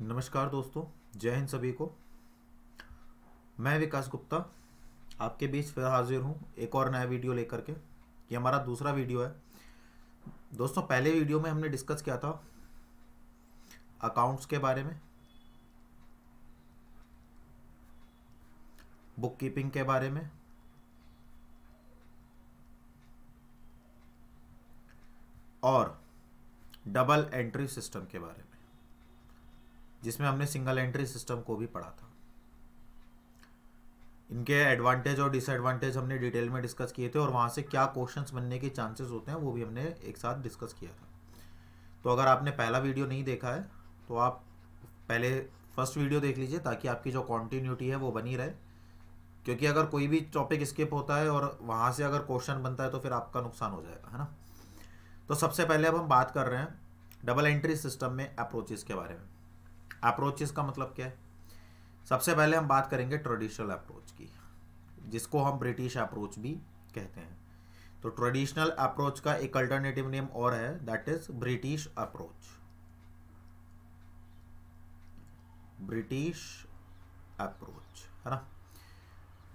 नमस्कार दोस्तों जय हिंद सभी को मैं विकास गुप्ता आपके बीच फिर हाजिर हूँ एक और नया वीडियो लेकर के ये हमारा दूसरा वीडियो है दोस्तों पहले वीडियो में हमने डिस्कस किया था अकाउंट्स के बारे में बुक कीपिंग के बारे में और डबल एंट्री सिस्टम के बारे में जिसमें हमने सिंगल एंट्री सिस्टम को भी पढ़ा था इनके एडवांटेज और डिसएडवांटेज हमने डिटेल में डिस्कस किए थे और वहाँ से क्या क्वेश्चंस बनने के चांसेस होते हैं वो भी हमने एक साथ डिस्कस किया था तो अगर आपने पहला वीडियो नहीं देखा है तो आप पहले फर्स्ट वीडियो देख लीजिए ताकि आपकी जो कॉन्टीन्यूटी है वो बनी रहे क्योंकि अगर कोई भी टॉपिक स्किप होता है और वहाँ से अगर क्वेश्चन बनता है तो फिर आपका नुकसान हो जाएगा है ना तो सबसे पहले अब हम बात कर रहे हैं डबल एंट्री सिस्टम में अप्रोचेज़ के बारे में अप्रोचेस का मतलब क्या है सबसे पहले हम बात करेंगे ट्रेडिशनल अप्रोच की जिसको हम ब्रिटिश अप्रोच भी कहते हैं तो ट्रेडिशनल अप्रोच का एक अल्टरनेटिव नेम और है that is British approach British approach है ना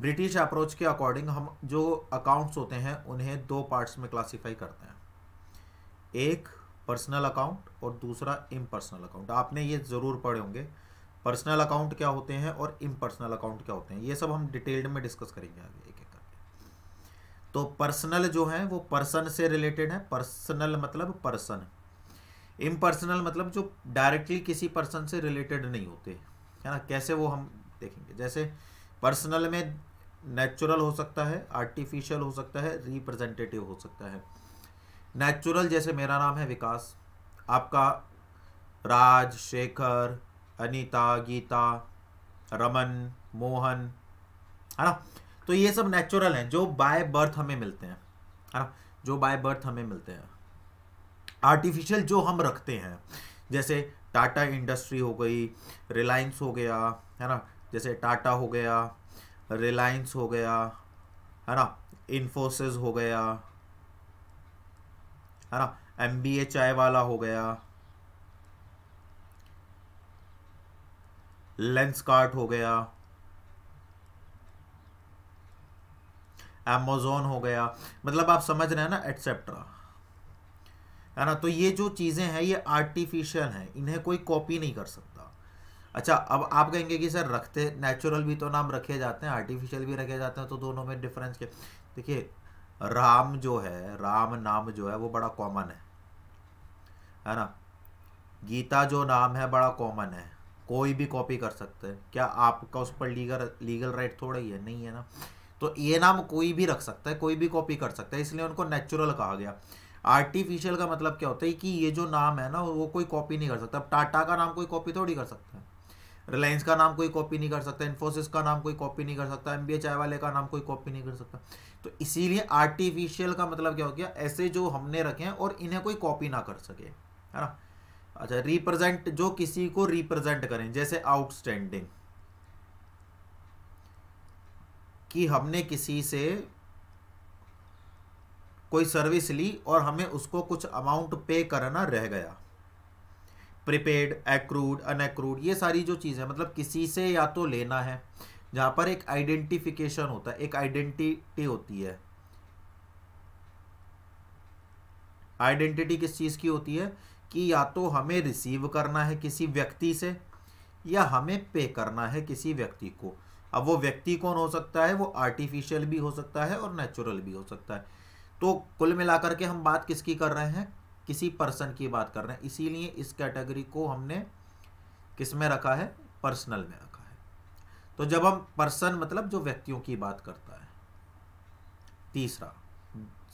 ब्रिटिश अप्रोच के अकॉर्डिंग हम जो अकाउंट्स होते हैं उन्हें दो पार्ट्स में क्लासिफाई करते हैं एक पर्सनल अकाउंट और दूसरा इम्पर्सनल अकाउंट आपने ये ज़रूर पढ़े होंगे पर्सनल अकाउंट क्या होते हैं और इम्पर्सनल अकाउंट क्या होते हैं ये सब हम डिटेल्ड में डिस्कस करेंगे आगे एक एक करके तो पर्सनल जो है वो पर्सन से रिलेटेड है पर्सनल मतलब पर्सन इम्पर्सनल मतलब जो डायरेक्टली किसी पर्सन से रिलेटेड नहीं होते है ना कैसे वो हम देखेंगे जैसे पर्सनल में नेचुरल हो सकता है आर्टिफिशियल हो सकता है रिप्रेजेंटेटिव हो सकता है नेचुरल जैसे मेरा नाम है विकास आपका राज शेखर अनीता गीता रमन मोहन है ना तो ये सब नेचुरल हैं जो बाय बर्थ हमें मिलते हैं है ना जो बाय बर्थ हमें मिलते हैं आर्टिफिशियल जो हम रखते हैं जैसे टाटा इंडस्ट्री हो गई रिलायंस हो गया है ना जैसे टाटा हो गया रिलायंस हो गया है ना इन्फोसिस हो गया है ना एम बी एच चाय वाला हो गया लेंस कार्ट हो गया एमेजोन हो गया मतलब आप समझ रहे हैं ना एटसेट्रा है ना तो ये जो चीज़ें हैं ये आर्टिफिशियल हैं इन्हें कोई कॉपी नहीं कर सकता अच्छा अब आप कहेंगे कि सर रखते नेचुरल भी तो नाम रखे जाते हैं आर्टिफिशियल भी रखे जाते हैं तो दोनों में डिफरेंस के देखिए राम जो है राम नाम जो है वो बड़ा कॉमन है है ना गीता जो नाम है बड़ा कॉमन है कोई भी कॉपी कर सकता है क्या आपका उस पर लीगल लीगल राइट थोड़ा ही है नहीं है ना तो ये नाम कोई भी रख सकता है कोई भी कॉपी कर सकता है इसलिए उनको नेचुरल कहा गया आर्टिफिशियल का मतलब क्या होता है कि ये जो नाम है ना वो कोई कॉपी नहीं कर सकता अब टाटा का नाम कोई कॉपी थोड़ी कर सकता है रिलायंस का नाम कोई कॉपी नहीं कर सकता इन्फोसिस का नाम कोई कॉपी नहीं कर सकता एम बी वाले का नाम कोई कॉपी नहीं कर सकता तो इसीलिए आर्टिफिशियल का मतलब क्या हो गया ऐसे जो हमने रखे हैं और इन्हें कोई कॉपी ना कर सके है ना अच्छा रिप्रेजेंट जो किसी को रिप्रेजेंट करें जैसे आउटस्टैंडिंग कि हमने किसी से कोई सर्विस ली और हमें उसको कुछ अमाउंट पे करना रह गया प्रीपेड एक्रूड अनएक्रूड ये सारी जो चीज़ है मतलब किसी से या तो लेना है जहाँ पर एक आइडेंटिफिकेशन होता है एक आइडेंटिटी होती है आइडेंटिटी किस चीज़ की होती है कि या तो हमें रिसीव करना है किसी व्यक्ति से या हमें पे करना है किसी व्यक्ति को अब वो व्यक्ति कौन हो सकता है वो आर्टिफिशियल भी हो सकता है और नेचुरल भी हो सकता है तो कुल मिलाकर के हम बात किसकी कर रहे हैं किसी पर्सन की बात कर रहे हैं इसीलिए इस कैटेगरी को हमने किस में रखा है पर्सनल में रखा है तो जब हम पर्सन मतलब जो व्यक्तियों की बात करता है तीसरा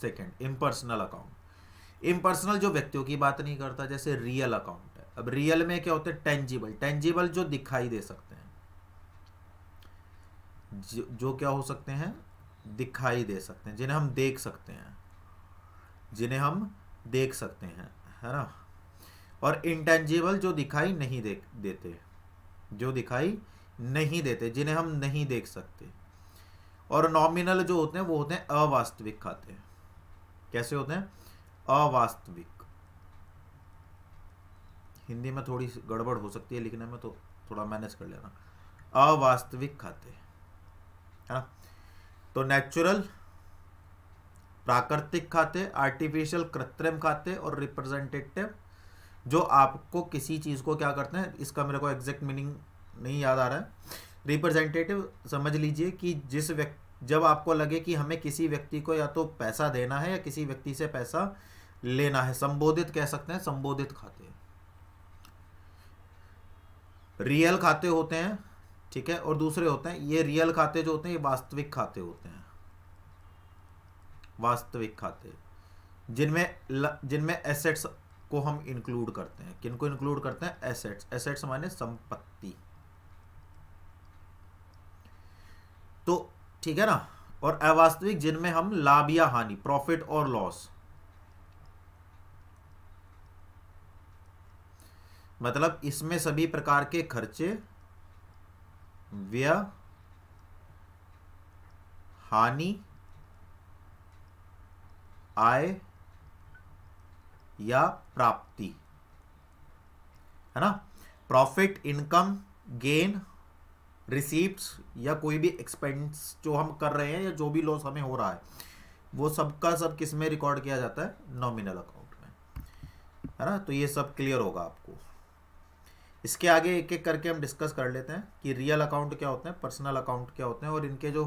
सेकंड इम्पर्सनल अकाउंट इम्पर्सनल जो व्यक्तियों की बात नहीं करता जैसे रियल अकाउंट है अब रियल में क्या होते हैं टेंजिबल टेंजिबल जो दिखाई दे सकते हैं जो, जो क्या हो सकते हैं दिखाई दे सकते हैं जिन्हें हम देख सकते हैं जिन्हें हम देख सकते हैं है ना और इंटेंजिबल जो दिखाई नहीं देख देते जो दिखाई नहीं देते जिन्हें हम नहीं देख सकते और नॉमिनल जो होते हैं वो होते हैं अवास्तविक खाते हैं कैसे होते हैं अवास्तविक हिंदी में थोड़ी गड़बड़ हो सकती है लिखने में तो थोड़ा मैनेज कर लेना अवास्तविक खाते है ना तो नेचुरल प्राकृतिक खाते आर्टिफिशियल कृत्रिम खाते और रिप्रेजेंटेटिव जो आपको किसी चीज़ को क्या करते हैं इसका मेरे को एग्जैक्ट मीनिंग नहीं याद आ रहा है रिप्रेजेंटेटिव समझ लीजिए कि जिस व्यक्ति जब आपको लगे कि हमें किसी व्यक्ति को या तो पैसा देना है या किसी व्यक्ति से पैसा लेना है संबोधित कह सकते हैं संबोधित खाते रियल खाते होते हैं ठीक है और दूसरे होते हैं ये रियल खाते जो होते हैं ये वास्तविक खाते होते हैं वास्तविक खाते जिनमें जिनमें एसेट्स को हम इंक्लूड करते हैं किनको इंक्लूड करते हैं एसेट्स एसेट्स माने संपत्ति तो ठीक है ना और अवास्तविक जिनमें हम लाभ या हानि प्रॉफिट और लॉस मतलब इसमें सभी प्रकार के खर्चे व्यय हानि आय या प्राप्ति है ना प्रॉफिट इनकम गेन रिसीप्ट्स या कोई भी एक्सपेंस जो हम कर रहे हैं या जो भी लॉस हमें हो रहा है वो सबका सब किस में रिकॉर्ड किया जाता है नॉमिनल अकाउंट में है ना तो ये सब क्लियर होगा आपको इसके आगे एक एक करके हम डिस्कस कर लेते हैं कि रियल अकाउंट क्या होते हैं पर्सनल अकाउंट क्या होते हैं और इनके जो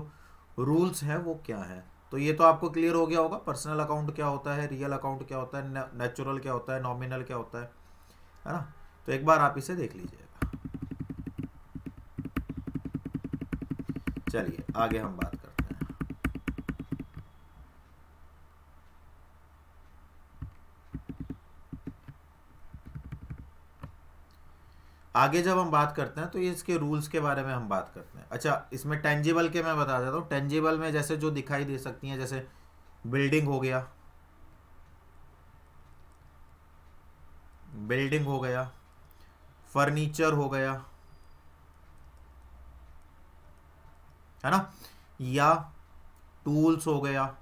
रूल्स हैं वो क्या हैं तो ये तो आपको क्लियर हो गया होगा पर्सनल अकाउंट क्या होता है रियल अकाउंट क्या होता है नेचुरल क्या होता है नॉमिनल क्या होता है है ना तो एक बार आप इसे देख लीजिएगा चलिए आगे हम बात आगे जब हम बात करते हैं तो ये इसके रूल्स के बारे में हम बात करते हैं अच्छा इसमें टेंजिबल के मैं बता देता हूँ टेंजिबल में जैसे जो दिखाई दे सकती हैं जैसे बिल्डिंग हो गया बिल्डिंग हो गया फर्नीचर हो गया है ना या टूल्स हो गया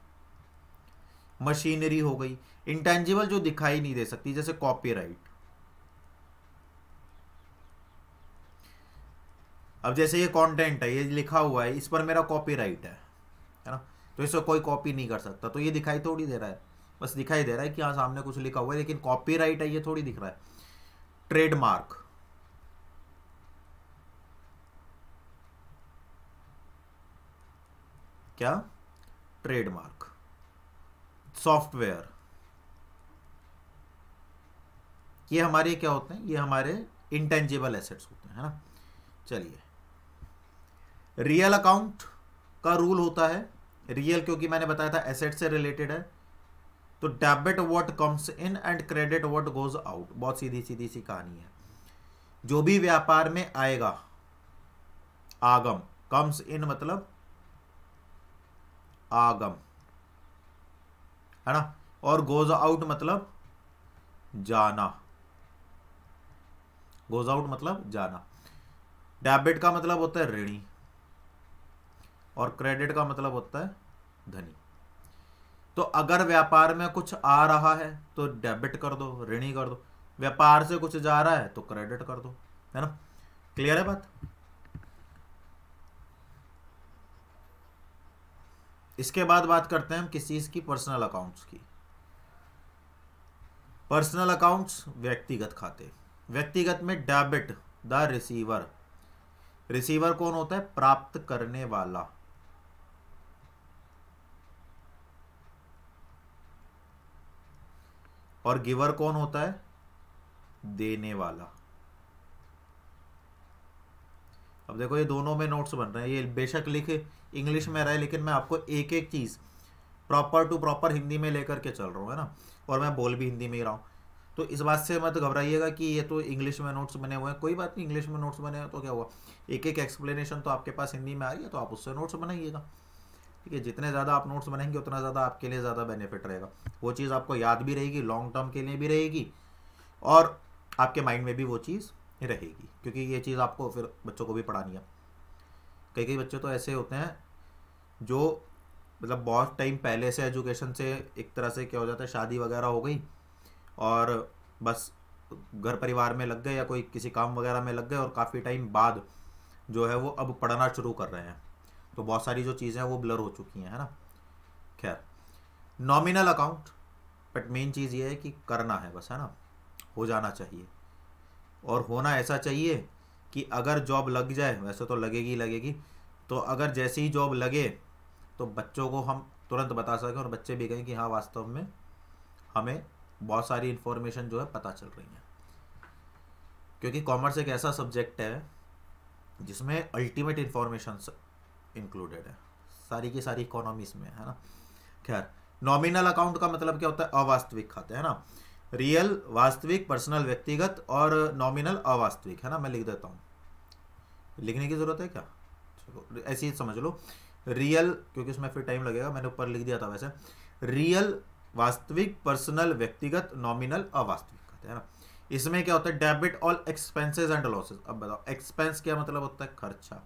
मशीनरी हो गई इंटेंजिबल जो दिखाई नहीं दे सकती जैसे कॉपीराइट अब जैसे ये कंटेंट है ये लिखा हुआ है इस पर मेरा कॉपीराइट है है ना तो इसको कोई कॉपी नहीं कर सकता तो ये दिखाई थोड़ी दे रहा है बस दिखाई दे रहा है कि हाँ सामने कुछ लिखा हुआ है लेकिन कॉपीराइट है ये थोड़ी दिख रहा है ट्रेडमार्क क्या ट्रेडमार्क सॉफ्टवेयर ये हमारे क्या होते हैं ये हमारे इंटेंजिबल एसेट्स होते हैं है ना चलिए रियल अकाउंट का रूल होता है रियल क्योंकि मैंने बताया था एसेट से रिलेटेड है तो debit what comes in and credit what goes out बहुत सीधी सीधी सी कहानी है जो भी व्यापार में आएगा आगम कम्स इन मतलब आगम है ना और गोज आउट मतलब जाना गोज आउट मतलब जाना डेबिट का मतलब होता है ऋणी और क्रेडिट का मतलब होता है धनी तो अगर व्यापार में कुछ आ रहा है तो डेबिट कर दो ऋणी कर दो व्यापार से कुछ जा रहा है तो क्रेडिट कर दो है ना क्लियर है बात इसके बाद बात करते हैं हम किस चीज की पर्सनल अकाउंट्स की पर्सनल अकाउंट्स व्यक्तिगत खाते व्यक्तिगत में डेबिट द रिसीवर रिसीवर कौन होता है प्राप्त करने वाला और गिवर कौन होता है देने वाला अब देखो ये दोनों में नोट्स बन रहे हैं ये बेशक लिख इंग्लिश में रहे लेकिन मैं आपको एक एक चीज़ प्रॉपर टू प्रॉपर हिंदी में लेकर के चल रहा हूँ है ना और मैं बोल भी हिंदी में ही रहा हूँ तो इस बात से मत घबराइएगा कि ये तो इंग्लिश में नोट्स बने हुए हैं कोई बात नहीं इंग्लिश में नोट्स बने हैं तो क्या हुआ एक एक एक्सप्लेनेशन तो आपके पास हिंदी में आ रही है तो आप उससे नोट्स बनाइएगा ठीक है जितने ज़्यादा आप नोट्स बनाएंगे उतना ज़्यादा आपके लिए ज़्यादा बेनिफिट रहेगा वो चीज़ आपको याद भी रहेगी लॉन्ग टर्म के लिए भी रहेगी और आपके माइंड में भी वो चीज़ रहेगी क्योंकि ये चीज़ आपको फिर बच्चों को भी पढ़ानी है कई कई बच्चे तो ऐसे होते हैं जो मतलब बहुत टाइम पहले से एजुकेशन से एक तरह से क्या हो जाता है शादी वगैरह हो गई और बस घर परिवार में लग गए या कोई किसी काम वगैरह में लग गए और काफ़ी टाइम बाद जो है वो अब पढ़ना शुरू कर रहे हैं तो बहुत सारी जो चीज़ें हैं वो ब्लर हो चुकी हैं है ना खैर नॉमिनल अकाउंट बट मेन चीज़ ये है कि करना है बस है ना हो जाना चाहिए और होना ऐसा चाहिए कि अगर जॉब लग जाए वैसे तो लगेगी लगेगी तो अगर जैसे ही जॉब लगे तो बच्चों को हम तुरंत बता सकें और बच्चे भी कहें कि हाँ वास्तव में हमें बहुत सारी इन्फॉर्मेशन जो है पता चल रही है क्योंकि कॉमर्स एक ऐसा सब्जेक्ट है जिसमें अल्टीमेट इन्फॉर्मेशन इंक्लूडेड है सारी की सारी इकोनॉमी में है ना खैर नॉमिनल अकाउंट का मतलब क्या होता है अवास्तविक खाते है ना रियल वास्तविक पर्सनल व्यक्तिगत और नॉमिनल अवास्तविक है ना मैं लिख देता हूँ लिखने की ज़रूरत है क्या चलो ऐसे ही समझ लो रियल क्योंकि उसमें फिर टाइम लगेगा मैंने ऊपर लिख दिया था वैसे रियल वास्तविक पर्सनल व्यक्तिगत नॉमिनल अवास्तविक खाते है ना इसमें क्या होता है debit all expenses and losses अब बताओ एक्सपेंस क्या मतलब होता है खर्चा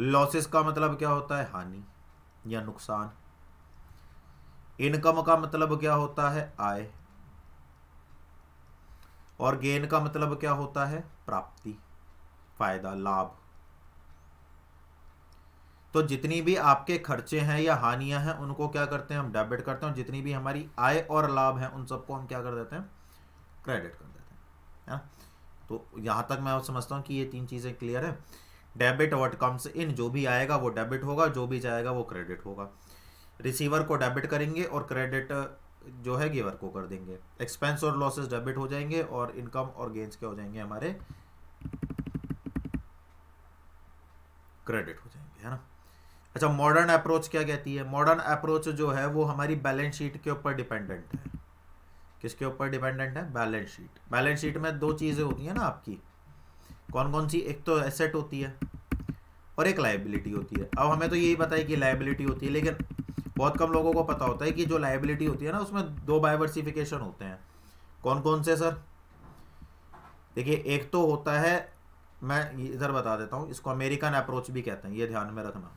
लॉसेस का मतलब क्या होता है हानि या नुकसान इनकम का मतलब क्या होता है आय और गेन का मतलब क्या होता है प्राप्ति फायदा लाभ तो जितनी भी आपके खर्चे हैं या हानियां हैं उनको क्या करते हैं हम डेबिट करते हैं जितनी भी हमारी आय और लाभ है उन सबको हम क्या कर देते हैं क्रेडिट कर देते हैं है तो यहां तक मैं समझता हूं कि ये तीन चीज़ें क्लियर है डेबिट वट कम्स इन जो भी आएगा वो डेबिट होगा जो भी जाएगा वो क्रेडिट होगा रिसीवर को डेबिट करेंगे और क्रेडिट जो है गिवर को कर देंगे एक्सपेंस और लॉसेस डेबिट हो जाएंगे और इनकम और गेंस क्या हो जाएंगे हमारे क्रेडिट हो जाएंगे है ना अच्छा मॉडर्न अप्रोच क्या कहती है मॉडर्न अप्रोच जो है वो हमारी बैलेंस शीट के ऊपर डिपेंडेंट है किसके ऊपर डिपेंडेंट है बैलेंस शीट बैलेंस शीट में दो चीज़ें होती हैं ना आपकी कौन कौन सी एक तो एसेट होती है और एक लाइबिलिटी होती है अब हमें तो यही पता है कि लाइबिलिटी होती है लेकिन बहुत कम लोगों को पता होता है कि जो लाइबिलिटी होती है ना उसमें दो बायवर्सिफिकेशन होते हैं कौन कौन से सर देखिए एक तो होता है मैं इधर बता देता हूँ इसको अमेरिकन अप्रोच भी कहते हैं ये ध्यान में रखना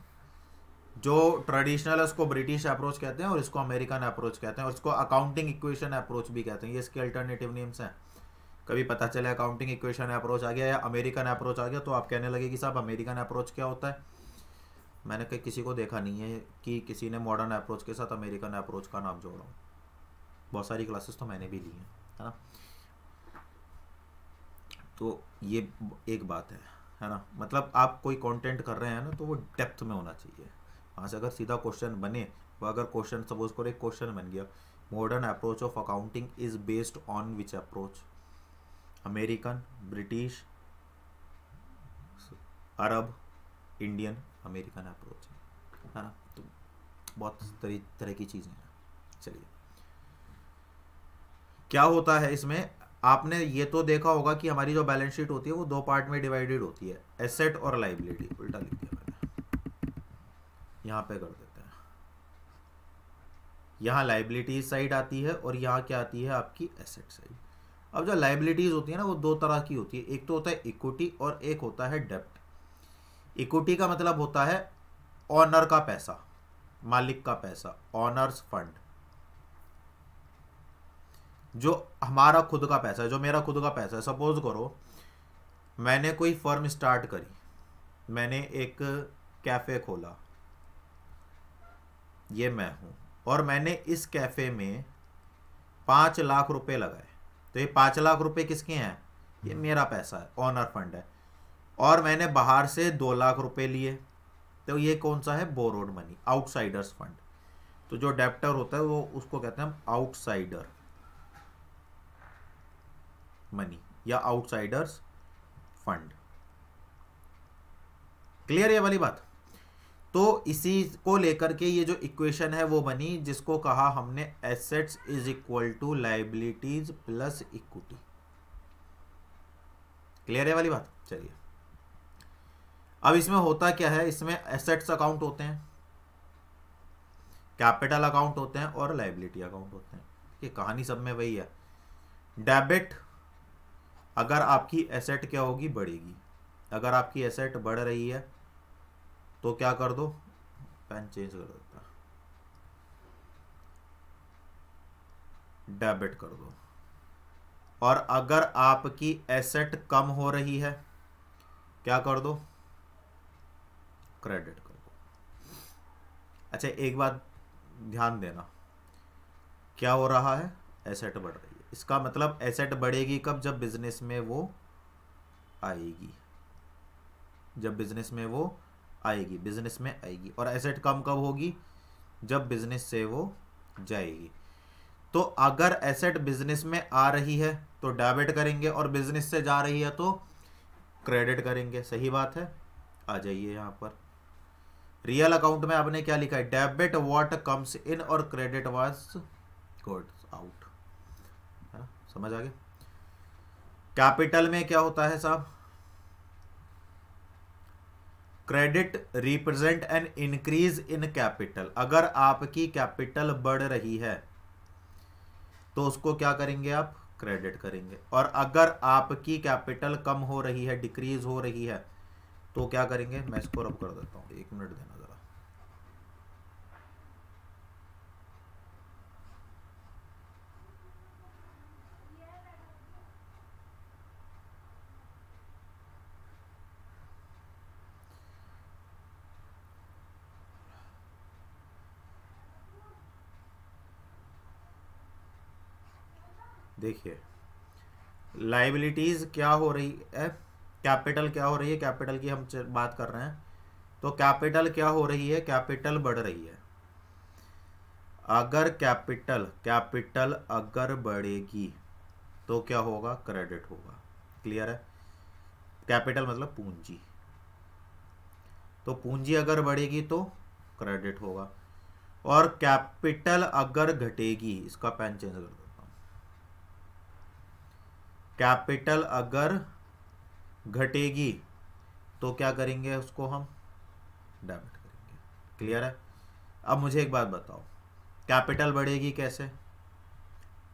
जो ट्रेडिशनल है उसको ब्रिटिश अप्रोच कहते हैं और इसको अमेरिकन अप्रोच कहते हैं और इसको अकाउंटिंग इक्वेशन अप्रोच भी कहते हैं ये इसके अल्टरनेटिव नेम्स हैं कभी पता चले अकाउंटिंग इक्वेशन अप्रोच आ गया या अमेरिकन अप्रोच आ गया तो आप कहने लगे कि साहब अमेरिकन अप्रोच क्या होता है मैंने कहीं किसी को देखा नहीं है कि किसी ने मॉडर्न अप्रोच के साथ अमेरिकन अप्रोच का नाम जोड़ा हो बहुत सारी क्लासेस तो मैंने भी ली हैं है ना तो ये एक बात है है ना मतलब आप कोई कंटेंट कर रहे हैं ना तो वो डेप्थ में होना चाहिए वहाँ से अगर सीधा क्वेश्चन बने वो अगर क्वेश्चन सपोज करो एक क्वेश्चन बन गया modern approach of accounting is based on which approach American British Arab Indian American approach है ना तो बहुत तरह तरह की चीज़ें हैं चलिए क्या होता है इसमें आपने ये तो देखा होगा कि हमारी जो बैलेंस शीट होती है वो दो पार्ट में डिवाइडेड होती है एसेट और लाइबिलिटी उल्टा लिख दिया मैंने यहाँ पे कर देते हैं यहाँ लाइबिलिटी साइड आती है और यहाँ क्या आती है आपकी एसेट साइड अब जो लाइबिलिटीज़ होती है ना वो दो तरह की होती है एक तो होता है इक्विटी और एक होता है डेप्ट इक्विटी का मतलब होता है ऑनर का पैसा मालिक का पैसा ऑनर्स फंड जो हमारा खुद का पैसा है जो मेरा खुद का पैसा है सपोज करो मैंने कोई फर्म स्टार्ट करी मैंने एक कैफ़े खोला ये मैं हूं और मैंने इस कैफ़े में पांच लाख रुपए लगाए तो ये पांच लाख रुपए किसके हैं ये मेरा पैसा है ऑनर फंड है और मैंने बाहर से दो लाख रुपए लिए तो ये कौन सा है बोरोड मनी आउटसाइडर्स फंड तो जो डेप्टर होता है वो उसको कहते हैं हम आउटसाइडर मनी या आउटसाइडर्स फंड क्लियर है वाली बात तो इसी को लेकर के ये जो इक्वेशन है वो बनी जिसको कहा हमने assets is equal to liabilities plus equity clear है वाली बात चलिए अब इसमें होता क्या है इसमें एसेट्स अकाउंट होते हैं कैपिटल अकाउंट होते हैं और लाइबिलिटी अकाउंट होते हैं ये कहानी सब में वही है डेबिट अगर आपकी एसेट क्या होगी बढ़ेगी अगर आपकी एसेट बढ़ रही है तो क्या कर दो पेन चेंज कर देता डेबिट कर दो और अगर आपकी एसेट कम हो रही है क्या कर दो क्रेडिट कर दो अच्छा एक बात ध्यान देना क्या हो रहा है एसेट बढ़ रही है इसका मतलब एसेट बढ़ेगी कब जब बिजनेस में वो आएगी जब बिजनेस में वो आएगी बिजनेस में आएगी और एसेट कम कब होगी जब बिजनेस से वो जाएगी तो अगर एसेट बिजनेस में आ रही है तो डेबिट करेंगे और बिजनेस से जा रही है तो क्रेडिट करेंगे सही बात है आ जाइए यहाँ पर रियल अकाउंट में आपने क्या लिखा है डेबिट व्हाट कम्स इन और क्रेडिट वॉज गुड आउट है ना समझ आ गया कैपिटल में क्या होता है साहब credit represent an increase in capital अगर आपकी कैपिटल बढ़ रही है तो उसको क्या करेंगे आप क्रेडिट करेंगे और अगर आपकी कैपिटल कम हो रही है डिक्रीज हो रही है तो क्या करेंगे मैं इसको रब कर देता हूँ एक मिनट देना देखिए लाइबिलिटीज़ क्या हो रही है कैपिटल क्या हो रही है कैपिटल की हम बात कर रहे हैं तो कैपिटल क्या हो रही है कैपिटल बढ़ रही है अगर कैपिटल कैपिटल अगर बढ़ेगी तो क्या होगा क्रेडिट होगा क्लियर है कैपिटल मतलब पूंजी तो पूंजी अगर बढ़ेगी तो क्रेडिट होगा और कैपिटल अगर घटेगी इसका पैन चेंज कर कैपिटल अगर घटेगी तो क्या करेंगे उसको हम डेबिट करेंगे क्लियर है अब मुझे एक बात बताओ कैपिटल बढ़ेगी कैसे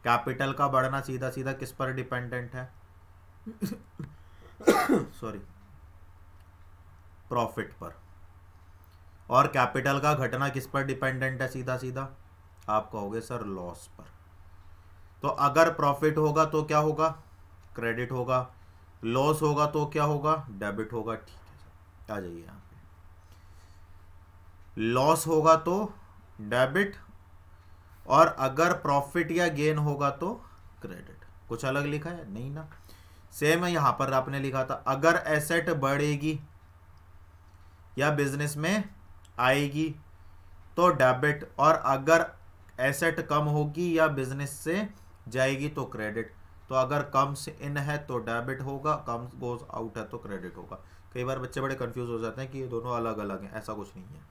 कैपिटल का बढ़ना सीधा सीधा किस पर डिपेंडेंट है सॉरी प्रॉफिट पर और कैपिटल का घटना किस पर डिपेंडेंट है सीधा सीधा आप कहोगे सर लॉस पर तो अगर प्रॉफिट होगा तो क्या होगा क्रेडिट होगा लॉस होगा तो क्या होगा डेबिट होगा ठीक है सर आ जाइए यहाँ पे लॉस होगा तो डेबिट और अगर प्रॉफिट या गेन होगा तो क्रेडिट कुछ अलग लिखा है नहीं ना सेम है यहां पर आपने लिखा था अगर एसेट बढ़ेगी या बिजनेस में आएगी तो डेबिट और अगर एसेट कम होगी या बिजनेस से जाएगी तो क्रेडिट तो अगर कम्स इन है तो डेबिट होगा कम्स गोज आउट है तो क्रेडिट होगा कई बार बच्चे बड़े कंफ्यूज हो जाते हैं कि ये दोनों अलग अलग हैं ऐसा कुछ नहीं है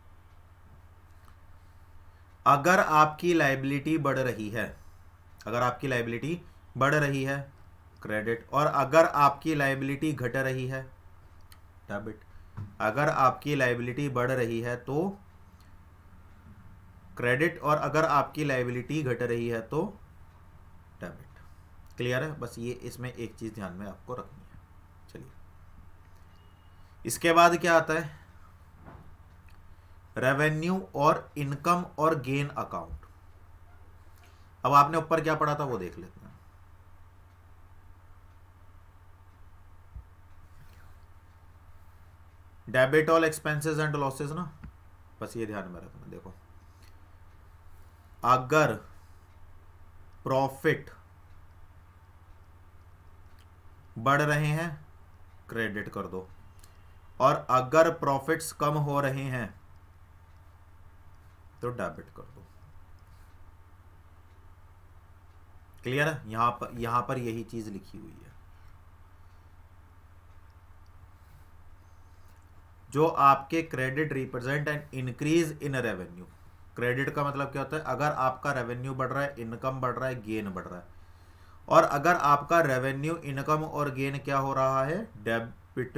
अगर आपकी लाइबिलिटी बढ़ रही है अगर आपकी लाइबिलिटी बढ़ रही है क्रेडिट और अगर आपकी लाइबिलिटी घट रही है डेबिट अगर आपकी लाइबिलिटी बढ़ रही है तो क्रेडिट और अगर आपकी लाइबिलिटी घट रही है तो क्लियर है बस ये इसमें एक चीज़ ध्यान में आपको रखनी है चलिए इसके बाद क्या आता है रेवेन्यू और इनकम और गेन अकाउंट अब आपने ऊपर क्या पढ़ा था वो देख लेते हैं debit all expenses and losses ना बस ये ध्यान में रखना देखो अगर प्रॉफिट बढ़ रहे हैं क्रेडिट कर दो और अगर प्रॉफिट्स कम हो रहे हैं तो डेबिट कर दो क्लियर है यहां पर यहां पर यही चीज लिखी हुई है जो आपके credit represent and increase in revenue credit का मतलब क्या होता है अगर आपका रेवेन्यू बढ़ रहा है इनकम बढ़ रहा है गेन बढ़ रहा है और अगर आपका रेवेन्यू इनकम और गेन क्या हो रहा है डेबिट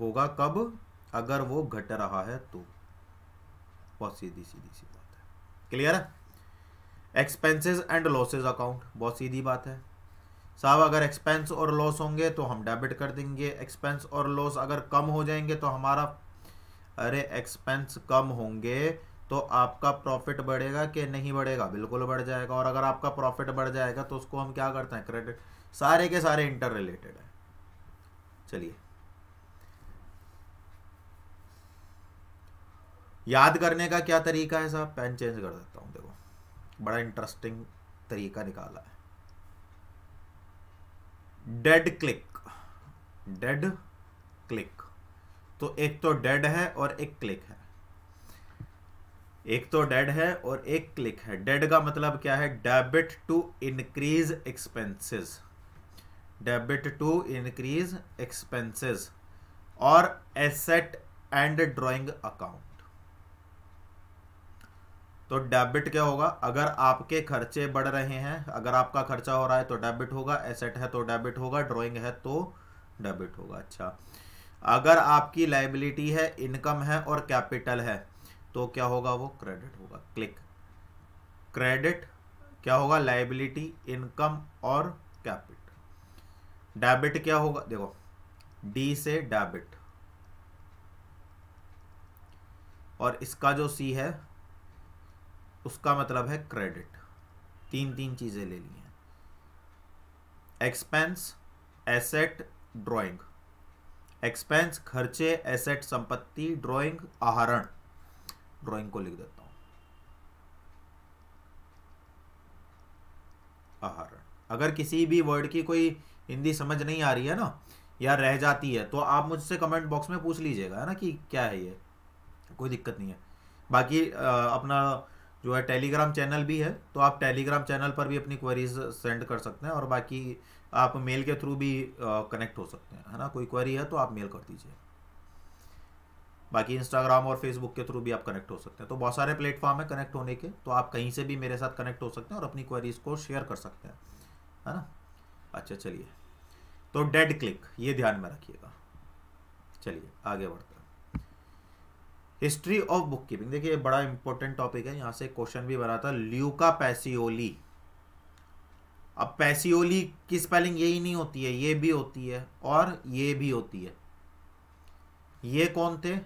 होगा कब अगर वो घट रहा है तो बहुत सीधी सीधी सी बात है क्लियर है एक्सपेंसेस एंड लॉसेज अकाउंट बहुत सीधी बात है साहब अगर एक्सपेंस और लॉस होंगे तो हम डेबिट कर देंगे एक्सपेंस और लॉस अगर कम हो जाएंगे तो हमारा अरे एक्सपेंस कम होंगे तो आपका प्रॉफिट बढ़ेगा कि नहीं बढ़ेगा बिल्कुल बढ़ जाएगा और अगर आपका प्रॉफिट बढ़ जाएगा तो उसको हम क्या करते हैं क्रेडिट सारे के सारे इंटर रिलेटेड है चलिए याद करने का क्या तरीका है साहब पेन चेंज कर देता हूँ देखो बड़ा इंटरेस्टिंग तरीका निकाला है डेड क्लिक डेड क्लिक तो एक तो डेड है और एक क्लिक है एक तो डेड है और एक क्लिक है डेड का मतलब क्या है debit to increase expenses debit to increase expenses और एसेट एंड ड्राइंग अकाउंट तो डेबिट क्या होगा अगर आपके खर्चे बढ़ रहे हैं अगर आपका खर्चा हो रहा है तो डेबिट होगा एसेट है तो डेबिट होगा ड्राइंग है तो डेबिट होगा अच्छा अगर आपकी लाइबिलिटी है इनकम है और कैपिटल है तो क्या होगा वो क्रेडिट होगा क्लिक क्रेडिट क्या होगा लाइबिलिटी इनकम और कैपिट डेबिट क्या होगा देखो डी से डेबिट और इसका जो सी है उसका मतलब है क्रेडिट तीन तीन चीज़ें ले ली हैं एक्सपेंस एसेट ड्राइंग एक्सपेंस खर्चे एसेट संपत्ति ड्राइंग आहरण ड्राइंग को लिख देता हूँ आहरण अगर किसी भी वर्ड की कोई हिंदी समझ नहीं आ रही है ना या रह जाती है तो आप मुझसे कमेंट बॉक्स में पूछ लीजिएगा है ना कि क्या है ये कोई दिक्कत नहीं है बाकी अपना जो है टेलीग्राम चैनल भी है तो आप टेलीग्राम चैनल पर भी अपनी क्वेरीज सेंड कर सकते हैं और बाकी आप मेल के थ्रू भी कनेक्ट हो सकते हैं है ना कोई क्वेरी है तो आप मेल कर दीजिए बाकी इंस्टाग्राम और फेसबुक के थ्रू भी आप कनेक्ट हो सकते हैं तो बहुत सारे प्लेटफॉर्म है कनेक्ट होने के तो आप कहीं से भी मेरे साथ कनेक्ट हो सकते हैं और अपनी क्वेरीज को शेयर कर सकते हैं है ना अच्छा चलिए तो डेड क्लिक ये ध्यान में रखिएगा चलिए आगे बढ़ते हैं हिस्ट्री ऑफ बुक कीपिंग देखिए बड़ा इंपॉर्टेंट टॉपिक है यहाँ से क्वेश्चन भी बना था ल्यूका पैसिओली अब पैसियोली की स्पेलिंग यही नहीं होती है ये भी होती है और ये भी होती है ये कौन थे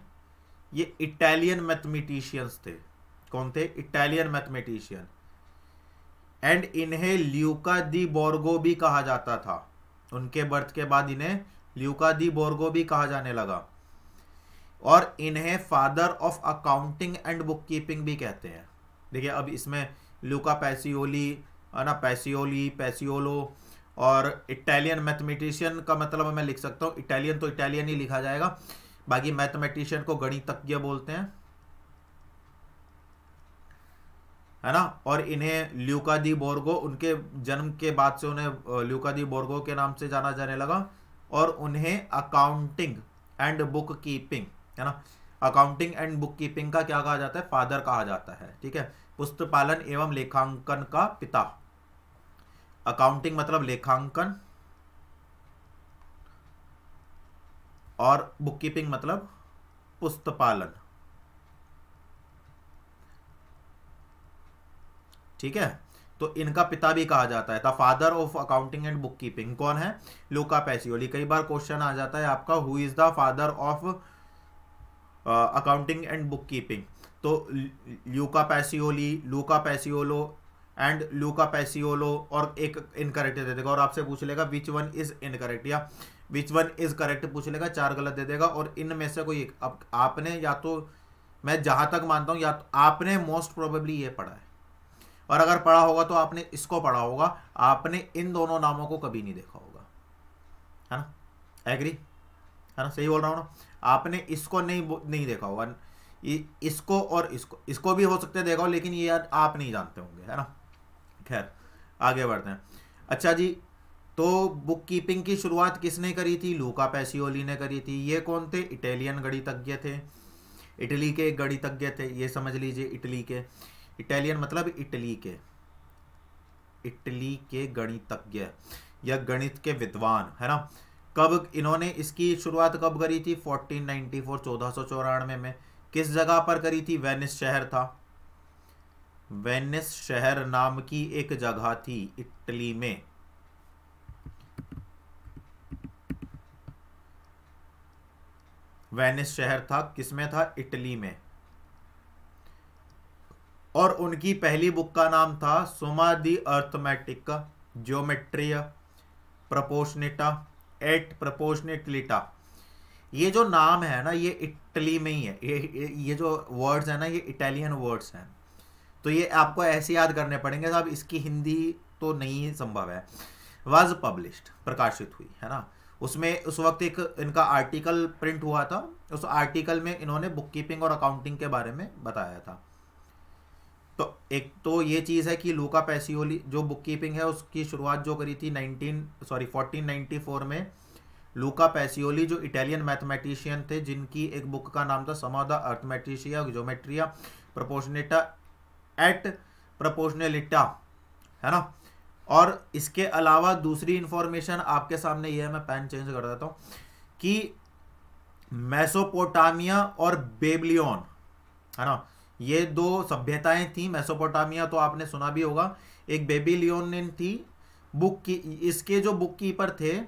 ये इटालियन मैथमेटिशियंस थे कौन थे इटालियन मैथमेटिशियन एंड इन्हें ल्यूका दी बोर्गो भी कहा जाता था उनके बर्थ के बाद इन्हें ल्यूका दी बोर्गो भी कहा जाने लगा और इन्हें father of accounting and book keeping भी कहते हैं देखिए अब इसमें ल्यूका पैसियोली है ना पैसियोली पैसियोलो और इटालियन मैथमेटिशियन का मतलब मैं लिख सकता हूँ इटालियन तो इटालियन ही लिखा जाएगा बाकी मैथमेटिशियन को गणितज्ञ बोलते हैं है ना और इन्हें ल्यूका दी बोर्गो उनके जन्म के बाद से उन्हें ल्यूका दी बोर्गो के नाम से जाना जाने लगा और उन्हें अकाउंटिंग एंड बुक कीपिंग है ना अकाउंटिंग एंड बुक कीपिंग का क्या कहा जाता है फादर कहा जाता है ठीक है पुस्तपालन एवं लेखांकन का पिता अकाउंटिंग मतलब लेखांकन और बुक कीपिंग मतलब पुस्तपालन ठीक है तो इनका पिता भी कहा जाता है the father of accounting and book keeping कौन है लुका पैसियोली कई बार क्वेश्चन आ जाता है आपका who is the father of accounting and book keeping तो लुका पैसियोली लूका पैसियोलो एंड लूका पैसियोलो और एक इनकरेक्ट दे देगा और आपसे पूछ लेगा विच वन इज इनकरेक्ट या विच वन इज करेक्ट पूछ लेगा चार गलत दे देगा और इनमें से कोई एक अब आपने या तो मैं जहां तक मानता हूँ या तो आपने मोस्ट प्रोबेबली ये पढ़ा है और अगर पढ़ा होगा तो आपने इसको पढ़ा होगा आपने इन दोनों नामों को कभी नहीं देखा होगा है ना एग्री है ना सही बोल रहा हूँ ना आपने इसको नहीं नहीं देखा होगा इसको और इसको इसको भी हो सकते देखा हो लेकिन ये आप नहीं जानते होंगे है ना खैर आगे बढ़ते हैं अच्छा जी तो बुक कीपिंग की शुरुआत किसने करी थी लूका पैसियोली ने करी थी ये कौन थे इटालियन गणितज्ञ थे इटली के गणितज्ञ थे ये समझ लीजिए इटली के इटालियन मतलब इटली के इटली के गणितज्ञ या गणित के विद्वान है ना कब इन्होंने इसकी शुरुआत कब करी थी 1494 चौदह में किस जगह पर करी थी वेनिस शहर था वेनिस शहर नाम की एक जगह थी इटली में वेनिस शहर था किसमें था इटली में और उनकी पहली बुक का नाम था Summa de Arithmetica Geometria Proportioni et Proportionalita ये जो नाम है ना ये इटली में ही है ये ये जो वर्ड्स है ना ये इटालियन वर्ड्स हैं तो ये आपको ऐसे याद करने पड़ेंगे साहब इसकी हिंदी तो नहीं संभव है वाज पब्लिश्ड प्रकाशित हुई है ना उसमें उस वक्त एक इनका आर्टिकल प्रिंट हुआ था उस आर्टिकल में इन्होंने बुक कीपिंग और अकाउंटिंग के बारे में बताया था तो एक तो ये चीज़ है कि लूका पैसियोली जो बुक कीपिंग है उसकी शुरुआत जो करी थी 19 सॉरी 1494 में लूका पैसियोली जो इटालियन मैथमेटिशियन थे जिनकी एक बुक का नाम था समा द अर्थमेटिशिया जोमेट्रिया प्रपोशनेटा एट प्रपोर्शनेलिटा है ना और इसके अलावा दूसरी इंफॉर्मेशन आपके सामने यह है मैं पैन चेंज कर देता हूँ कि मेसोपोटामिया और बेबलियन है ना ये दो सभ्यताएं थी मेसोपोटामिया तो आपने सुना भी होगा एक बेबीलियन थी बुक की इसके जो बुक कीपर थे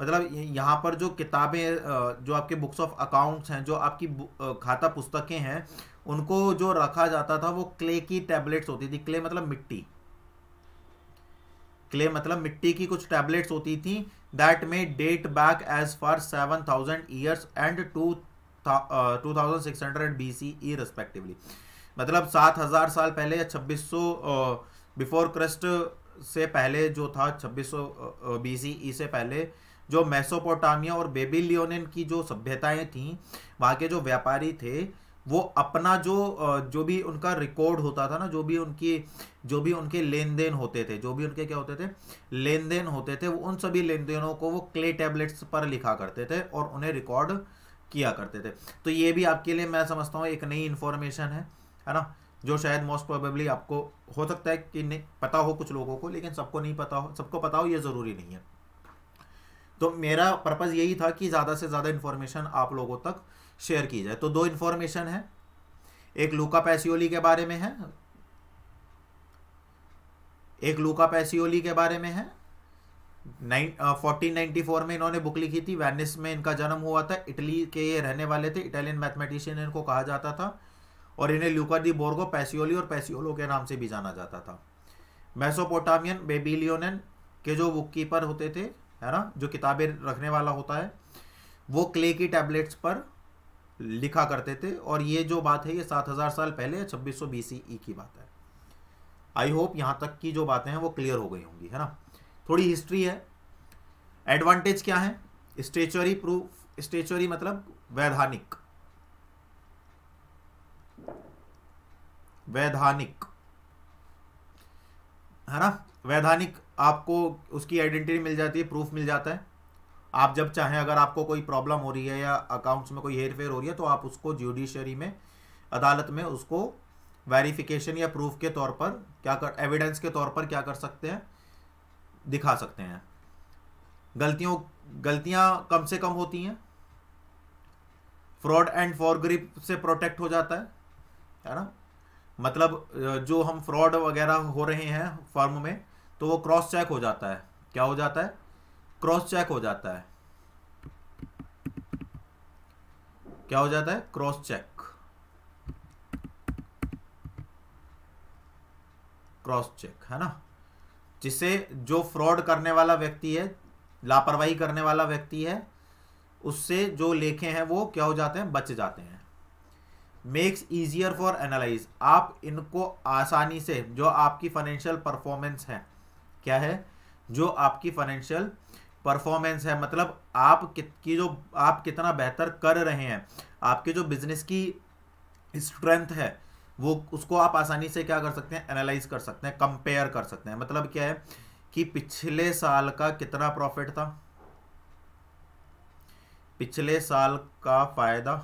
मतलब यहाँ पर जो किताबें जो आपके बुक्स ऑफ अकाउंट्स हैं जो आपकी खाता पुस्तकें हैं उनको जो रखा जाता था वो क्ले की टैबलेट्स होती थी क्ले मतलब मिट्टी क्ले मतलब मिट्टी की कुछ टैबलेट्स होती थी that may date back as far seven thousand years and two two thousand six hundred B C E respectively मतलब सात हज़ार साल पहले या छब्बीस सौ बिफोर uh, क्रस्ट से पहले जो था छब्बीस सौ बी सी ई से पहले जो मेसोपोटामिया और बेबीलियोनियन की जो सभ्यताएं थीं वहाँ के जो व्यापारी थे वो अपना जो जो भी उनका रिकॉर्ड होता था ना जो भी उनकी जो भी उनके लेन देन होते थे जो भी उनके क्या होते थे लेन देन होते थे वो उन सभी लेन देनों को वो क्ले टैबलेट्स पर लिखा करते थे और उन्हें रिकॉर्ड किया करते थे तो ये भी आपके लिए मैं समझता हूँ एक नई इन्फॉर्मेशन है है ना जो शायद मोस्ट प्रोबेबली आपको हो सकता है कि नहीं पता हो कुछ लोगों को लेकिन सबको नहीं पता हो सबको पता हो ये ज़रूरी नहीं है तो मेरा पर्पज़ यही था कि ज़्यादा से ज़्यादा इन्फॉर्मेशन आप लोगों तक शेयर की जाए तो दो इन्फॉर्मेशन है एक लूका पैसियोली के बारे में है एक लूका पैसियोली के बारे में है फोर्टीन नाइन्टी फोर में इन्होंने बुक लिखी थी वेनिस में इनका जन्म हुआ था इटली के ये रहने वाले थे इटालियन मैथमेटिशियन इनको कहा जाता था और इन्हें ल्यूका दी बोर्गो पैसियोली और पैसियोलो के नाम से भी जाना जाता था मैसोपोटामियन बेबीलियोनन के जो बुक कीपर होते थे है ना जो किताबें रखने वाला होता है वो क्ले की टैबलेट्स पर लिखा करते थे और ये जो बात है ये सात हज़ार साल पहले छब्बीस सौ ई की बात है आई होप यहाँ तक की जो बातें हैं वो क्लियर हो गई होंगी है ना थोड़ी हिस्ट्री है एडवांटेज क्या है स्टेचरी प्रूफ स्टेचरी मतलब वैधानिक वैधानिक है ना वैधानिक आपको उसकी आइडेंटिटी मिल जाती है प्रूफ मिल जाता है आप जब चाहें अगर आपको कोई प्रॉब्लम हो रही है या अकाउंट्स में कोई हेर फेर हो रही है तो आप उसको जुडिशरी में अदालत में उसको वेरिफिकेशन या प्रूफ के तौर पर क्या कर एविडेंस के तौर पर क्या कर सकते हैं दिखा सकते हैं गलतियों गलतियां कम से कम होती हैं फ्रॉड एंड फॉरग्रिप से प्रोटेक्ट हो जाता है है ना मतलब जो हम फ्रॉड वगैरह हो रहे हैं फॉर्म में तो वो क्रॉस चेक हो जाता है क्या हो जाता है क्रॉस चेक हो जाता है क्या हो जाता है क्रॉस चेक क्रॉस चेक है ना जिसे जो फ्रॉड करने वाला व्यक्ति है लापरवाही करने वाला व्यक्ति है उससे जो लेखे हैं वो क्या हो जाते हैं बच जाते हैं मेक्स इजियर फॉर एनालाइज आप इनको आसानी से जो आपकी फाइनेंशियल परफॉर्मेंस है क्या है जो आपकी फाइनेंशियल परफॉर्मेंस है मतलब आप की जो आप कितना बेहतर कर रहे हैं आपके जो बिजनेस की स्ट्रेंथ है वो उसको आप आसानी से क्या कर सकते हैं एनालाइज कर सकते हैं कंपेयर कर सकते हैं मतलब क्या है कि पिछले साल का कितना प्रॉफिट था पिछले साल का फायदा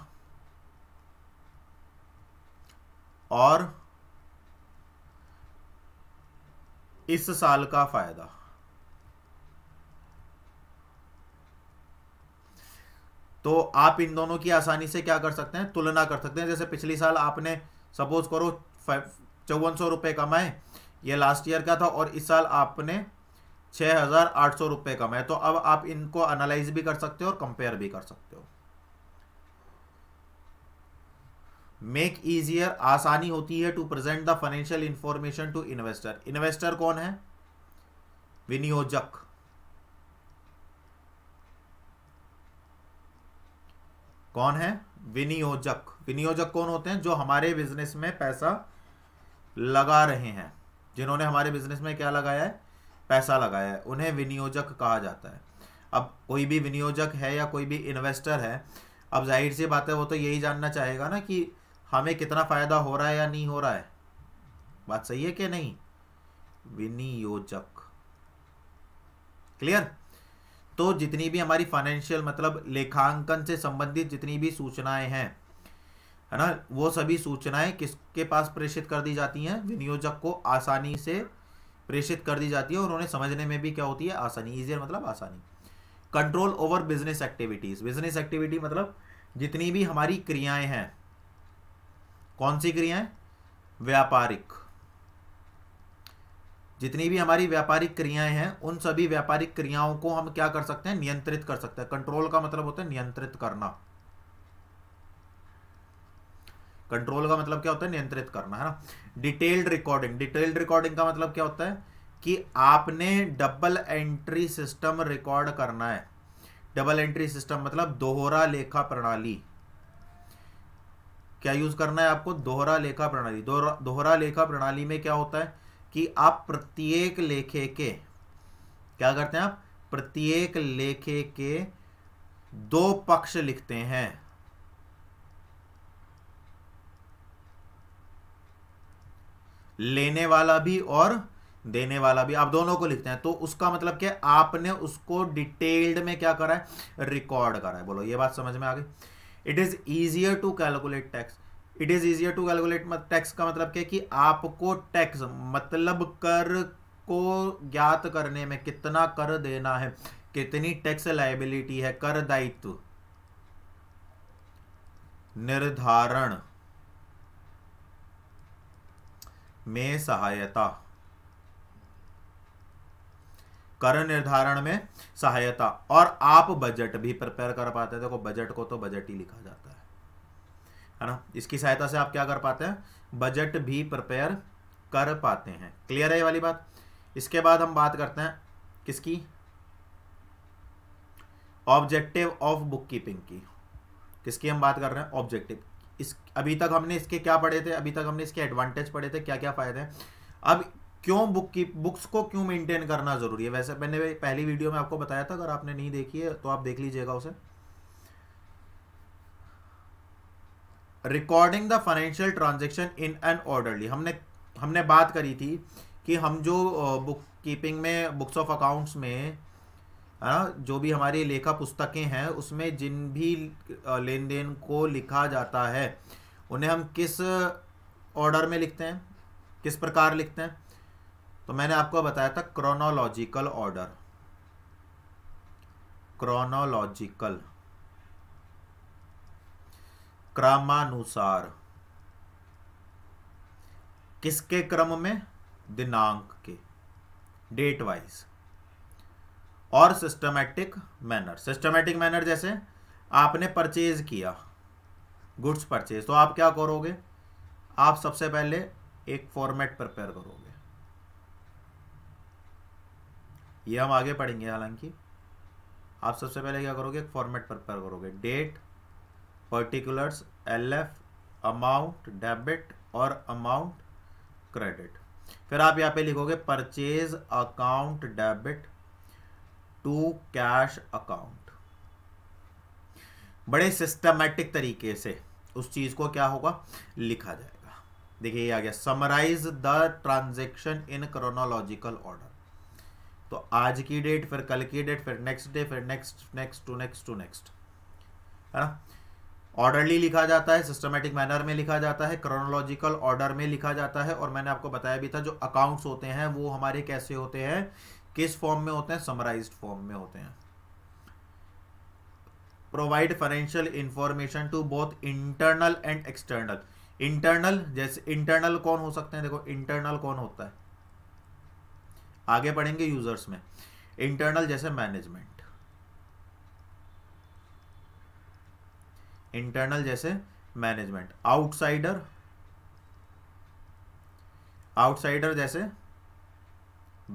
और इस साल का फायदा तो आप इन दोनों की आसानी से क्या कर सकते हैं तुलना कर सकते हैं जैसे पिछली साल आपने सपोज करो चौवन सौ रुपये कमाए ये लास्ट ईयर का था और इस साल आपने छः हज़ार आठ सौ रुपये कमाए तो अब आप इनको एनालाइज भी कर सकते हो और कंपेयर भी कर सकते हो मेक ईजियर आसानी होती है to present the financial information to investor investor कौन है विनियोजक कौन है विनियोजक विनियोजक कौन होते हैं जो हमारे बिजनेस में पैसा लगा रहे हैं जिन्होंने हमारे बिजनेस में क्या लगाया है पैसा लगाया है उन्हें विनियोजक कहा जाता है अब कोई भी विनियोजक है या कोई भी इन्वेस्टर है अब जाहिर सी बात है वो तो यही जानना चाहेगा ना कि हमें कितना फ़ायदा हो रहा है या नहीं हो रहा है बात सही है कि नहीं विनियोजक क्लियर तो जितनी भी हमारी फाइनेंशियल मतलब लेखांकन से संबंधित जितनी भी सूचनाएं हैं है ना वो सभी सूचनाएं किसके पास प्रेषित कर दी जाती हैं विनियोजक को आसानी से प्रेषित कर दी जाती है और उन्हें समझने में भी क्या होती है आसानी इजियर मतलब आसानी control over business activities business activity मतलब जितनी भी हमारी क्रियाएं हैं कौन सी क्रियाएं व्यापारिक जितनी भी हमारी व्यापारिक क्रियाएं हैं उन सभी व्यापारिक क्रियाओं को हम क्या कर सकते हैं नियंत्रित कर सकते हैं कंट्रोल का मतलब होता है नियंत्रित करना कंट्रोल का मतलब क्या होता है नियंत्रित करना है ना डिटेल्ड रिकॉर्डिंग डिटेल्ड रिकॉर्डिंग का मतलब क्या होता है कि आपने डबल एंट्री सिस्टम रिकॉर्ड करना है डबल एंट्री सिस्टम मतलब दोहरा लेखा प्रणाली क्या यूज करना है आपको दोहरा लेखा प्रणाली दोहरा दोहरा लेखा प्रणाली में क्या होता है कि आप प्रत्येक लेखे के क्या करते हैं आप प्रत्येक लेखे के दो पक्ष लिखते हैं लेने वाला भी और देने वाला भी आप दोनों को लिखते हैं तो उसका मतलब क्या आपने उसको डिटेल्ड में क्या करा है रिकॉर्ड करा है बोलो ये बात समझ में आ गई it is easier to calculate tax it is easier to calculate tax का मतलब क्या कि आपको टैक्स मतलब कर को ज्ञात करने में कितना कर देना है कितनी टैक्स लाइबिलिटी है कर दायित्व निर्धारण में सहायता कर निर्धारण में सहायता और आप बजट भी प्रिपेयर कर पाते देखो बजट को तो बजट ही लिखा जाता है है ना इसकी सहायता से आप क्या कर पाते हैं बजट भी प्रिपेयर कर पाते हैं क्लियर है ये वाली बात इसके बाद हम बात करते हैं किसकी ऑब्जेक्टिव ऑफ बुक कीपिंग की किसकी हम बात कर रहे हैं ऑब्जेक्टिव इस अभी तक हमने इसके क्या पढ़े थे अभी तक हमने इसके एडवांटेज पढ़े थे क्या क्या फ़ायदे हैं अब क्यों बुक की बुक्स को क्यों मेंटेन करना ज़रूरी है वैसे मैंने पहली वीडियो में आपको बताया था अगर आपने नहीं देखी है तो आप देख लीजिएगा उसे recording the financial transaction in an orderly हमने हमने बात करी थी कि हम जो बुक कीपिंग में बुक्स ऑफ अकाउंट्स में ना जो भी हमारी लेखा पुस्तकें हैं उसमें जिन भी लेन देन को लिखा जाता है उन्हें हम किस ऑर्डर में लिखते हैं किस प्रकार लिखते हैं तो मैंने आपको बताया था क्रोनोलॉजिकल ऑर्डर क्रोनोलॉजिकल क्रमानुसार किसके क्रम में दिनांक के डेट वाइज और सिस्टमैटिक मैनर सिस्टमैटिक मैनर जैसे आपने परचेज किया गुड्स परचेज तो आप क्या करोगे आप सबसे पहले एक फॉर्मेट प्रिपेयर करोगे ये हम आगे पढ़ेंगे हालांकि आप सबसे पहले क्या करोगे एक फॉर्मेट प्रिपेयर करोगे date L F amount debit और अमाउंट क्रेडिट फिर आप यहाँ पे लिखोगे purchase account debit to cash account बड़े सिस्टमेटिक तरीके से उस चीज को क्या होगा लिखा जाएगा देखिए ये आ गया summarise the transaction in chronological order तो आज की डेट फिर कल की डेट फिर नेक्स्ट डे फिर next next to next to next है ना ऑर्डरली लिखा जाता है सिस्टमेटिक मैनर में लिखा जाता है क्रोनोलॉजिकल ऑर्डर में लिखा जाता है और मैंने आपको बताया भी था जो अकाउंट्स होते हैं वो हमारे कैसे होते हैं किस फॉर्म में होते हैं समराइज फॉर्म में होते हैं provide financial information to both internal and external internal जैसे इंटरनल कौन हो सकते हैं देखो इंटरनल कौन होता है आगे पढ़ेंगे यूजर्स में इंटरनल जैसे मैनेजमेंट इंटरनल जैसे मैनेजमेंट आउटसाइडर आउटसाइडर जैसे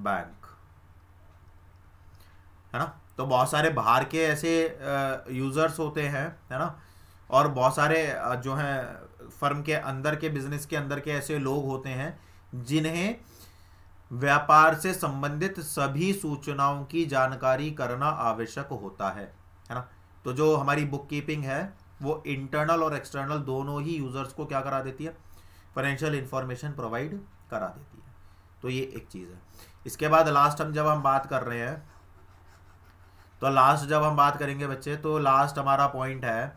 बैंक है ना तो बहुत सारे बाहर के ऐसे यूजर्स होते हैं है ना और बहुत सारे जो हैं फर्म के अंदर के बिजनेस के अंदर के ऐसे लोग होते हैं जिन्हें व्यापार से संबंधित सभी सूचनाओं की जानकारी करना आवश्यक होता है है ना तो जो हमारी बुक कीपिंग है वो इंटरनल और एक्सटर्नल दोनों ही यूज़र्स को क्या करा देती है फाइनेंशियल इंफॉर्मेशन प्रोवाइड करा देती है तो ये एक चीज़ है इसके बाद लास्ट हम जब हम बात कर रहे हैं तो लास्ट जब हम बात करेंगे बच्चे तो लास्ट हमारा पॉइंट है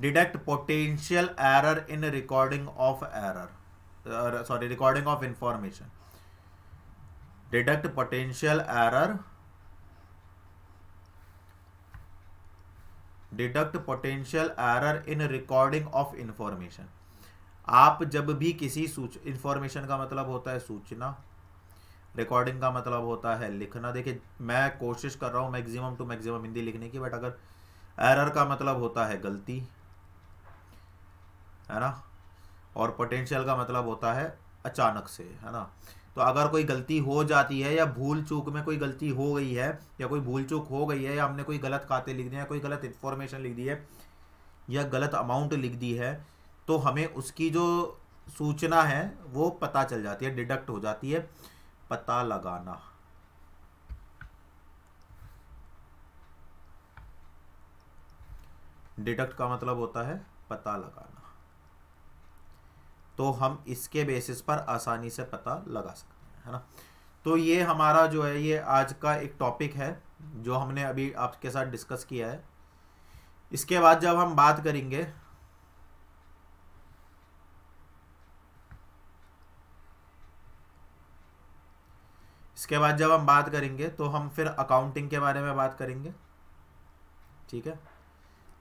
deduct potential error in recording of error sorry recording of information deduct potential error deduct potential error in recording of information आप जब भी किसी सूच इंफॉर्मेशन का मतलब होता है सूचना रिकॉर्डिंग का मतलब होता है लिखना देखिए मैं कोशिश कर रहा हूँ मैक्सिमम टू मैक्सिमम हिंदी लिखने की बट अगर एरर का मतलब होता है गलती है ना और पोटेंशियल का मतलब होता है अचानक से है ना तो अगर कोई गलती हो जाती है या भूल चूक में कोई गलती हो गई है या कोई भूल चूक हो गई है या हमने कोई गलत खाते लिख दिए हैं कोई गलत इन्फॉर्मेशन लिख दी है या गलत अमाउंट लिख दी है तो हमें उसकी जो सूचना है वो पता चल जाती है डिडक्ट हो जाती है पता लगाना डिडक्ट का मतलब होता है पता लगाना तो हम इसके बेसिस पर आसानी से पता लगा सकते हैं है ना तो ये हमारा जो है ये आज का एक टॉपिक है जो हमने अभी आपके साथ डिस्कस किया है इसके बाद जब हम बात करेंगे इसके बाद जब हम बात करेंगे तो हम फिर अकाउंटिंग के बारे में बात करेंगे ठीक है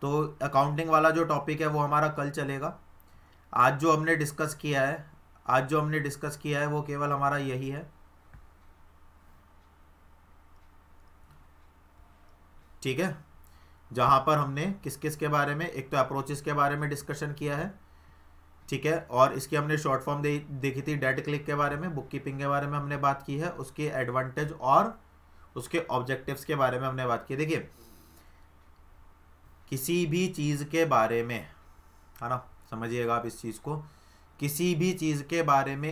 तो अकाउंटिंग वाला जो टॉपिक है वो हमारा कल चलेगा आज जो हमने डिस्कस किया है आज जो हमने डिस्कस किया है वो केवल हमारा यही है ठीक है जहां पर हमने किस किस के बारे में एक तो अप्रोचेस के बारे में डिस्कशन किया है ठीक है और इसकी हमने शॉर्ट फॉर्म दे देखी थी डेट क्लिक के बारे में बुक कीपिंग के बारे में हमने बात की है उसके एडवांटेज और उसके ऑब्जेक्टिव्स के बारे में हमने बात की देखिए किसी भी चीज़ के बारे में है ना समझिएगा आप इस चीज़ को किसी भी चीज़ के बारे में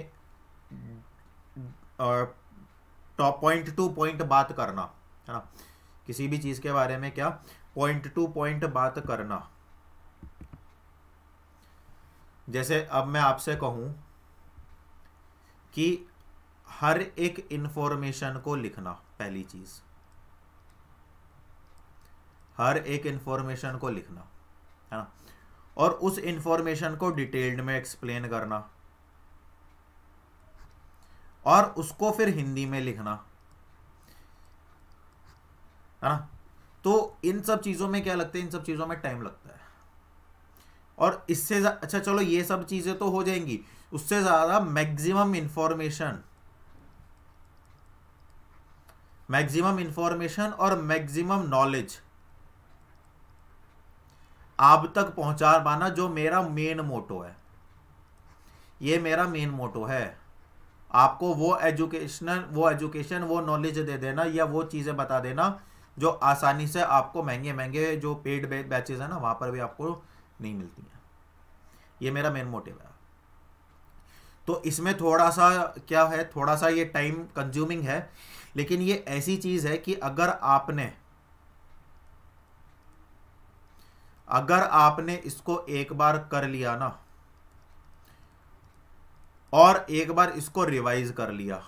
टॉप पॉइंट टू पॉइंट बात करना है ना किसी भी चीज़ के बारे में क्या पॉइंट टू पॉइंट बात करना जैसे अब मैं आपसे कहूं कि हर एक इंफॉर्मेशन को लिखना पहली चीज हर एक इंफॉर्मेशन को लिखना है ना और उस इंफॉर्मेशन को डिटेल्ड में एक्सप्लेन करना और उसको फिर हिंदी में लिखना है ना तो इन सब चीज़ों में क्या लगता है इन सब चीज़ों में टाइम लगता है और इससे अच्छा चलो ये सब चीज़ें तो हो जाएंगी उससे ज़्यादा मैक्सिमम इंफॉर्मेशन मैक्सिमम इंफॉर्मेशन और मैक्सिमम नॉलेज आप तक पहुंचा पाना जो मेरा मेन मोटो है ये मेरा मेन मोटो है आपको वो एजुकेशनल वो एजुकेशन वो नॉलेज दे देना या वो चीज़ें बता देना जो आसानी से आपको महंगे महंगे जो पेड बैचेज है ना वहाँ पर भी आपको नहीं मिलती हैं ये मेरा मेन मोटिव है तो इसमें थोड़ा सा क्या है थोड़ा सा ये टाइम कंज्यूमिंग है लेकिन ये ऐसी चीज़ है कि अगर आपने अगर आपने इसको एक बार कर लिया ना और एक बार इसको रिवाइज कर लिया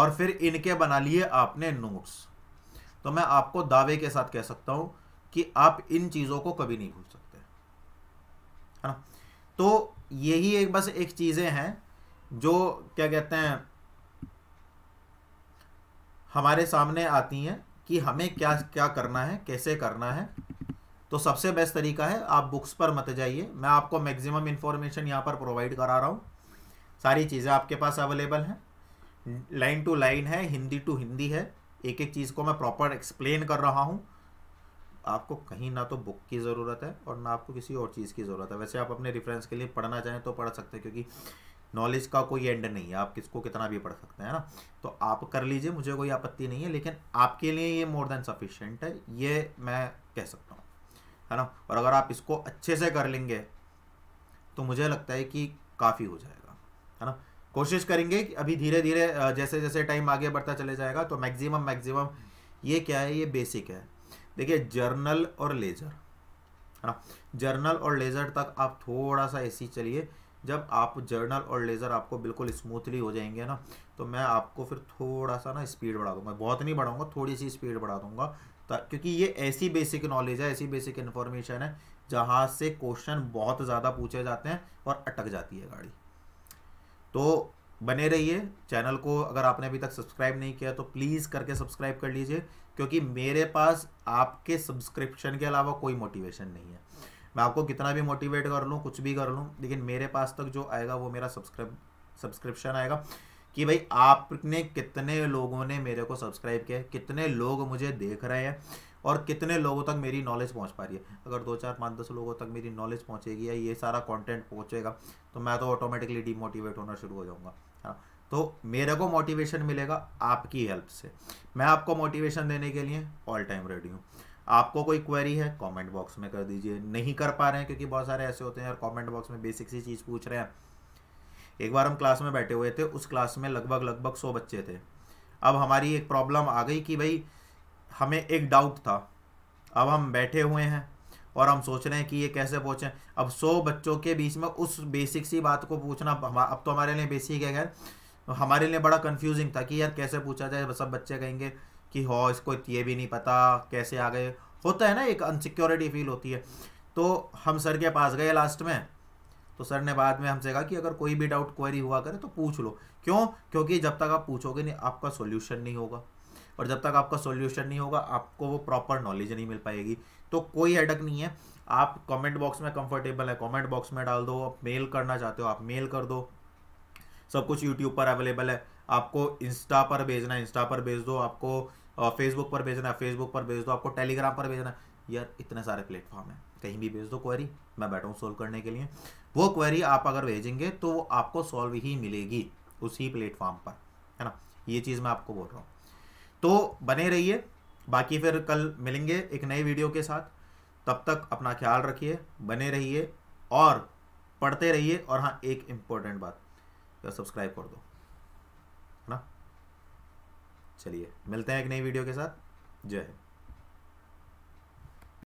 और फिर इनके बना लिए आपने नोट्स तो मैं आपको दावे के साथ कह सकता हूं कि आप इन चीज़ों को कभी नहीं भूल सकते है ना तो यही एक बस एक चीज़ें हैं जो क्या कहते हैं हमारे सामने आती हैं कि हमें क्या क्या करना है कैसे करना है तो सबसे बेस्ट तरीका है आप बुक्स पर मत जाइए मैं आपको मैक्सिमम इन्फॉर्मेशन यहाँ पर प्रोवाइड करा रहा हूँ सारी चीज़ें आपके पास अवेलेबल हैं लाइन टू लाइन है हिंदी टू हिंदी है एक एक चीज़ को मैं प्रॉपर एक्सप्लेन कर रहा हूँ आपको कहीं ना तो बुक की ज़रूरत है और ना आपको किसी और चीज़ की ज़रूरत है वैसे आप अपने रिफरेंस के लिए पढ़ना चाहें तो पढ़ सकते हैं क्योंकि नॉलेज का कोई एंड नहीं है आप किसको कितना भी पढ़ सकते हैं ना तो आप कर लीजिए मुझे कोई आपत्ति नहीं है लेकिन आपके लिए ये मोर देन सफिशेंट है ये मैं कह सकता हूँ है ना और अगर आप इसको अच्छे से कर लेंगे तो मुझे लगता है कि काफ़ी हो जाएगा है ना कोशिश करेंगे कि अभी धीरे धीरे जैसे जैसे टाइम आगे बढ़ता चले जाएगा तो मैक्सिमम मैक्सिमम ये क्या है ये बेसिक है देखिए जर्नल और लेज़र है ना जर्नल और लेज़र तक आप थोड़ा सा ऐसी चलिए जब आप जर्नल और लेज़र आपको बिल्कुल स्मूथली हो जाएंगे ना तो मैं आपको फिर थोड़ा सा ना स्पीड बढ़ा दूंगा बहुत नहीं बढ़ाऊंगा थोड़ी सी स्पीड बढ़ा दूंगा क्योंकि ये ऐसी बेसिक नॉलेज है ऐसी बेसिक इन्फॉर्मेशन है जहाँ से क्वेश्चन बहुत ज़्यादा पूछे जाते हैं और अटक जाती है गाड़ी तो बने रहिए चैनल को अगर आपने अभी तक सब्सक्राइब नहीं किया तो प्लीज़ करके सब्सक्राइब कर लीजिए क्योंकि मेरे पास आपके सब्सक्रिप्शन के अलावा कोई मोटिवेशन नहीं है मैं आपको कितना भी मोटिवेट कर लूँ कुछ भी कर लूँ लेकिन मेरे पास तक जो आएगा वो मेरा सब्सक्राइब सब्सक्रिप्शन आएगा कि भाई आपने कितने लोगों ने मेरे को सब्सक्राइब किया है कितने लोग मुझे देख रहे हैं और कितने लोगों तक मेरी नॉलेज पहुंच पा रही है अगर दो चार पाँच दस लोगों तक मेरी नॉलेज पहुंचेगी या ये सारा कंटेंट पहुंचेगा तो मैं तो ऑटोमेटिकली डीमोटिवेट होना शुरू हो जाऊंगा हाँ तो मेरे को मोटिवेशन मिलेगा आपकी हेल्प से मैं आपको मोटिवेशन देने के लिए ऑल टाइम रेडी हूँ आपको कोई क्वेरी है कॉमेंट बॉक्स में कर दीजिए नहीं कर पा रहे हैं क्योंकि बहुत सारे ऐसे होते हैं और कॉमेंट बॉक्स में बेसिक सी चीज़ पूछ रहे हैं एक बार हम क्लास में बैठे हुए थे उस क्लास में लगभग लगभग सौ बच्चे थे अब हमारी एक प्रॉब्लम आ गई कि भाई हमें एक डाउट था अब हम बैठे हुए हैं और हम सोच रहे हैं कि ये कैसे पहुँचें अब सौ बच्चों के बीच में उस बेसिक सी बात को पूछना अब तो हमारे लिए बेसिक है खैर हमारे लिए बड़ा कन्फ्यूजिंग था कि यार कैसे पूछा जाए सब बच्चे कहेंगे कि हो इसको ये भी नहीं पता कैसे आ गए होता है ना एक अनसिक्योरिटी फील होती है तो हम सर के पास गए लास्ट में तो सर ने बाद में हमसे कहा कि अगर कोई भी डाउट क्वेरी हुआ करे तो पूछ लो क्यों क्योंकि जब तक आप पूछोगे नहीं आपका सोल्यूशन नहीं होगा और जब तक आपका सोल्यूशन नहीं होगा आपको वो प्रॉपर नॉलेज नहीं मिल पाएगी तो कोई एडक नहीं है आप कमेंट बॉक्स में कंफर्टेबल है कमेंट बॉक्स में डाल दो आप मेल करना चाहते हो आप मेल कर दो सब कुछ यूट्यूब पर अवेलेबल है आपको इंस्टा पर भेजना है इंस्टा पर भेज दो आपको फेसबुक पर भेजना है फेसबुक पर भेज दो आपको टेलीग्राम पर भेजना है यार इतने सारे प्लेटफॉर्म है कहीं भी भेज दो क्वेरी मैं बैठा हूँ सोल्व करने के लिए वो क्वेरी आप अगर भेजेंगे तो आपको सॉल्व ही मिलेगी उसी प्लेटफॉर्म पर है ना ये चीज़ मैं आपको बोल रहा हूँ तो बने रहिए बाकी फिर कल मिलेंगे एक नए वीडियो के साथ तब तक अपना ख्याल रखिए बने रहिए और पढ़ते रहिए और हाँ एक इम्पोर्टेंट बात सब्सक्राइब कर दो है ना चलिए मिलते हैं एक नई वीडियो के साथ जय हिंद